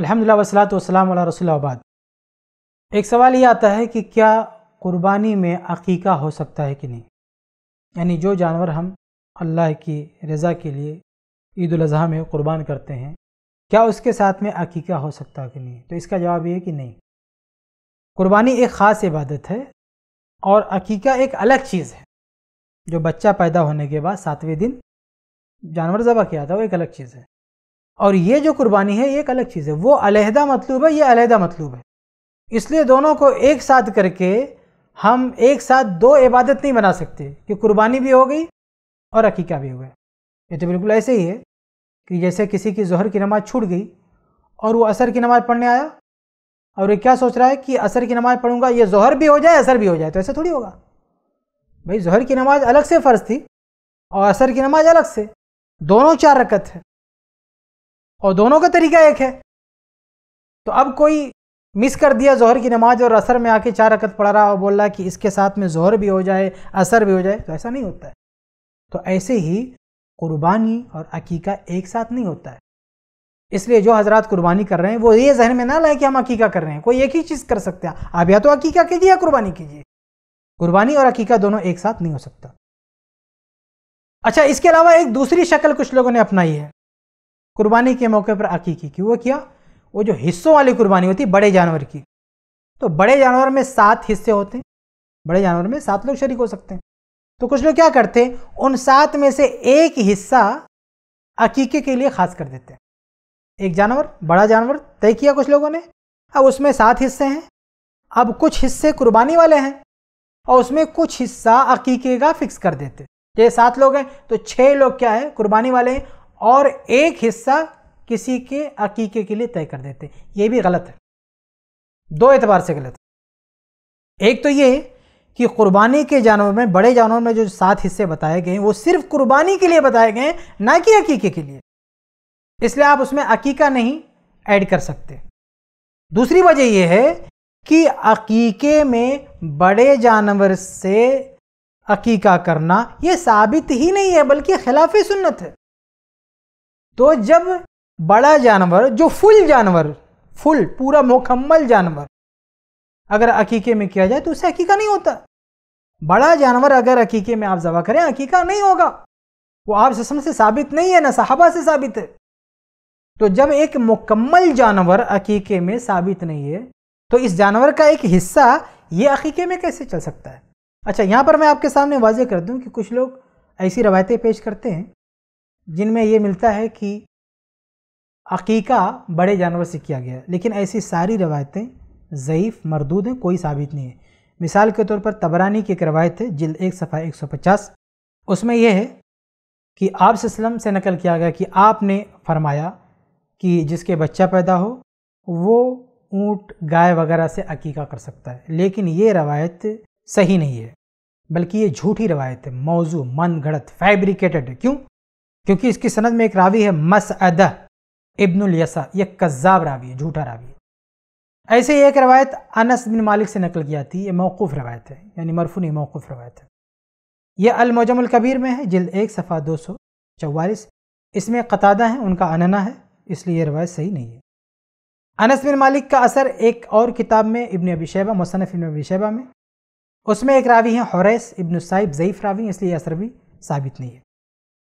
अल्हम्दुलिल्लाह वसलात वसलाम रसोलबाद एक सवाल ये आता है कि क्या कुर्बानी में अकीका हो सकता है कि नहीं यानी जो जानवर हम अल्लाह की रज़ा के लिए ईद अजी में कुर्बान करते हैं क्या उसके साथ में अकीका हो सकता है कि नहीं तो इसका जवाब ये है कि नहीं कुर्बानी एक ख़ास इबादत है और अकीका एक अलग चीज़ है जो बच्चा पैदा होने के बाद सातवें दिन जानवर ज़बह किया था वो एक अलग चीज़ है और ये जो कुर्बानी है ये एक अलग चीज़ है वो अलहदा मतलूब है ये अलहदा मतलूब है इसलिए दोनों को एक साथ करके हम एक साथ दो इबादत नहीं बना सकते कि कुर्बानी भी हो गई और अकीका भी हो गया ये तो बिल्कुल ऐसे ही है कि जैसे किसी की जहर की नमाज़ छूट गई और वो असर की नमाज़ पढ़ने आया और ये क्या सोच रहा है कि असर की नमाज़ पढ़ूंगा ये जहर भी हो जाए असर भी हो जाए तो ऐसा थोड़ी होगा भाई जहर की नमाज़ अलग से फ़र्ज थी और असर की नमाज़ अलग से दोनों चार रकत है और दोनों का तरीका एक है तो अब कोई मिस कर दिया जहर की नमाज और असर में आके चार रकत पढ़ रहा और बोल रहा कि इसके साथ में जोहर भी हो जाए असर भी हो जाए तो ऐसा नहीं होता है तो ऐसे ही कुर्बानी और अकीका एक साथ नहीं होता है इसलिए जो हजरत कुर्बानी कर रहे हैं वो ये जहन में ना लाए कि हम अकीका कर रहे हैं कोई एक ही चीज़ कर सकते हैं आप या तो अकीका कीजिए या कुर्बानी कीजिए कुर्बानी और अकीका दोनों एक साथ नहीं हो सकता अच्छा इसके अलावा एक दूसरी शक्ल कुछ लोगों ने अपनाई है कुर्बानी के मौके पर अकी की वो किया वो जो हिस्सों वाली कुर्बानी होती है बड़े जानवर की तो बड़े जानवर में सात हिस्से होते हैं बड़े जानवर में सात लोग शरीक हो सकते हैं तो कुछ लोग क्या करते हैं उन सात में से एक हिस्सा अकीके के लिए खास कर देते हैं एक जानवर बड़ा जानवर तय किया कुछ लोगों ने अब उसमें सात हिस्से हैं अब कुछ हिस्से कुर्बानी वाले हैं और उसमें कुछ हिस्सा अकीके का फिक्स कर देते ये सात लोग हैं तो छह लोग क्या है कुर्बानी वाले हैं और एक हिस्सा किसी के अकीके के लिए तय कर देते ये भी गलत है दो एतबार से गलत एक तो ये कि कुर्बानी के जानवर में बड़े जानवर में जो सात हिस्से बताए गए हैं वो सिर्फ कुर्बानी के लिए बताए गए हैं ना कि अकीके के लिए इसलिए आप उसमें अकीका नहीं ऐड कर सकते दूसरी वजह यह है कि अकीके में बड़े जानवर से अकीका करना यह साबित ही नहीं है बल्कि खिलाफ सुन्नत है तो जब बड़ा जानवर जो फुल जानवर फुल पूरा मुकम्मल जानवर अगर अकीके में किया जाए तो उसे अकीका नहीं होता बड़ा जानवर अगर अकीके में आप जवा करें अकीका नहीं होगा वो आप ससम से साबित नहीं है ना साहबा से साबित है तो जब एक मुकम्मल जानवर अकीके में साबित नहीं है तो इस जानवर का एक हिस्सा ये अकीके में कैसे चल सकता है अच्छा यहाँ पर मैं आपके सामने वाजह कर दूँ कि कुछ लोग ऐसी रवायतें पेश करते हैं जिनमें यह मिलता है कि अकीका बड़े जानवर से किया गया लेकिन ऐसी सारी रवायतें ज़यीफ़ मरदूद हैं कोई साबित नहीं है मिसाल के तौर पर तबरानी की एक रवायत है जिल्द एक सफ़ा 150 उसमें यह है कि आप सलम से नकल किया गया कि आपने फरमाया कि जिसके बच्चा पैदा हो वो ऊँट गाय वगैरह से अकीका कर सकता है लेकिन ये रवायत सही नहीं है बल्कि ये झूठी रवायत है मौजू मन गढ़त फैब्रिकेटेड है क्यों क्योंकि इसकी सनद में एक रावी है मस अद इब्नुल यसा यह कज्जाब रावी है झूठा रावी है ऐसे ही एक रवायत अनस बिन मालिक से नकल की जाती है ये मौकूफ़ रवायत है यानी मरफून मौकूफ़ रवायत है यह अलमोजमुल कबीर में है जल्द एक सफ़ा दो सौ चवालीस इसमें कतादा है उनका अनना है इसलिए यह रवायत सही नहीं है अनस बिन मालिक का असर एक और किताब में इबन अबी शैबा मुसनफ़ इबन अबी शैबा में उसमें एक रावी हैं हरेस इबन साहिब ज़ईफ़ रावी इसलिए असर भी साबित नहीं है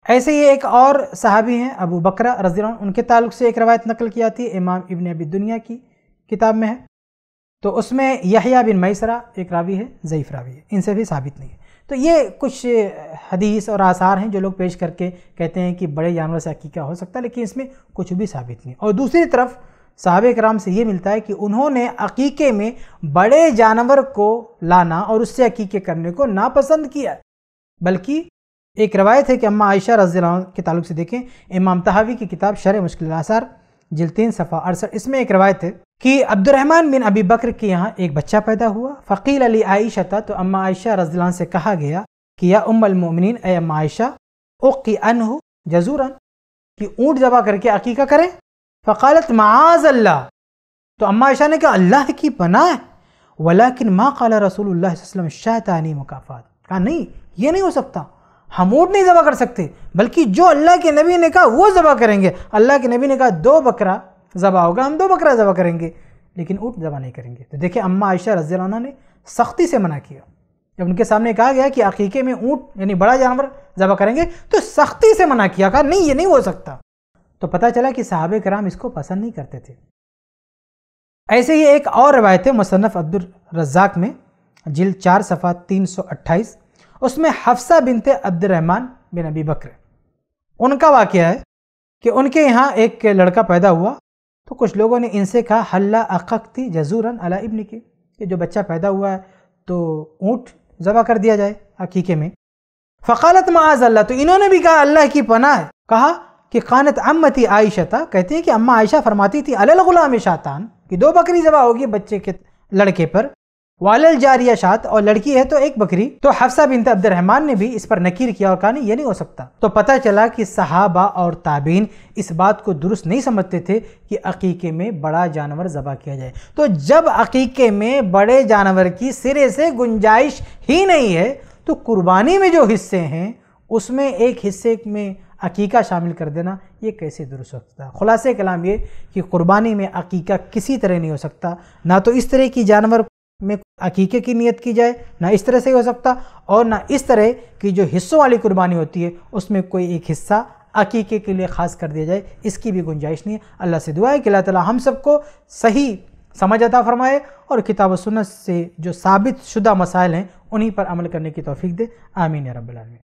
ऐसे ही एक और सहाबी हैं अबू बकरा रजी उनके ताल्लुक से एक रवायत नकल की जाती है इमाम इबन अबी दुनिया की किताब में है तो उसमें यहिया बिन मैसरा एक रावी है ज़यीफ़ रावी है इनसे भी साबित नहीं है तो ये कुछ हदीस और आसार हैं जो लोग पेश करके कहते हैं कि बड़े जानवर से हकीका हो सकता है लेकिन इसमें कुछ भी साबित नहीं और दूसरी तरफ साहब कराम से ये मिलता है कि उन्होंने अकीके में बड़े जानवर को लाना और उससे अकीके करने को नापसंद किया बल्कि एक रवायत है कि अम्मा आयशा रजी के तल्ल से देखें इमाम तहावी की किताब शर मुश्किल आसार जिल तीन सफ़ा अड़सठ इसमें एक रवायत है कि अब्दुलरहमान बिन अबी बकर के यहाँ एक बच्चा पैदा हुआ फ़कील अली आयशा था तो अम्मा आयशा रजी से कहा गया कि या उमलमिन ए अम्मा आयशा उक की अन हो जजूरन कि ऊँट जबा करके अकीका करें फ़कालत माज अल्लाह तो अम्मा आयशा ने कहा अल्लाह की पनाह किन माँ काला रसूल शाह मुकाफ़ात कहा नहीं ये नहीं हो सकता हम ऊँट नहीं ज़बह कर सकते बल्कि जो अल्लाह के नबी ने कहा वो ज़बा करेंगे अल्लाह के नबी ने कहा दो बकरा ज़बा होगा हम दो बकरा ज़बा करेंगे लेकिन ऊँट जबा नहीं करेंगे तो देखिए अम्मा आयशा रज़ी ने सख्ती से मना किया जब उनके सामने कहा गया कि अकीके में ऊँट यानी बड़ा जानवर ज़बा करेंगे तो सख्ती से मना किया कहा नहीं ये नहीं हो सकता तो पता चला कि साहब कराम इसको पसंद नहीं करते थे ऐसे ही एक और रवायत है मुसनफ़ अब्दुल रज़ाक में जिल चार सफ़ा तीन सौ अट्ठाईस उसमें हफ्सा बिनते अब्दुलरहमान बिन अबी बकर उनका वाक्य है कि उनके यहाँ एक लड़का पैदा हुआ तो कुछ लोगों ने इनसे कहा हल्ला अखती जजूरन अला इब्न की कि जो बच्चा पैदा हुआ है तो ऊँट ज़बा कर दिया जाए हकीके में फ़कालत माज अल्लाह तो इन्होंने भी कहा अल्लाह की पनाह कहा कि खानत अम्मती आयशता कहती है कि अम्मा आयशा फरमाती थी अलगुलाम शातान कि दो बकरी ज़बा होगी बच्चे के लड़के पर वालल जारिया शात और लड़की है तो एक बकरी तो हफ्सा बिनत अब्दुलरहमान ने भी इस पर नकीर किया और कहा नहीं ये नहीं हो सकता तो पता चला कि सहाबा और ताबीन इस बात को दुरुस्त नहीं समझते थे कि अकीके में बड़ा जानवर ज़बा किया जाए तो जब अकीके में बड़े जानवर की सिरे से गुंजाइश ही नहीं है तो कुर्बानी में जो हिस्से हैं उसमें एक हिस्से में अकीका शामिल कर देना ये कैसे दुरुस्त हो सकता है खुलासे कलाम ये कि कुर्बानी में अकीका किसी तरह नहीं हो सकता ना तो इस तरह की जानवर में अकीके की नियत की जाए ना इस तरह से ही हो सकता और ना इस तरह की जो हिस्सों वाली कुर्बानी होती है उसमें कोई एक हिस्सा अकीके के लिए ख़ास कर दिया जाए इसकी भी गुंजाइश नहीं है अल्लाह से दुआ है कि अल्लाह ताला हम सबको सही समझ अता फरमाए और किताब सुनत से जो साबित शुदा मसाइल हैं उन्हीं पर अमल करने की तोफ़ी दे आमीन रबालमीन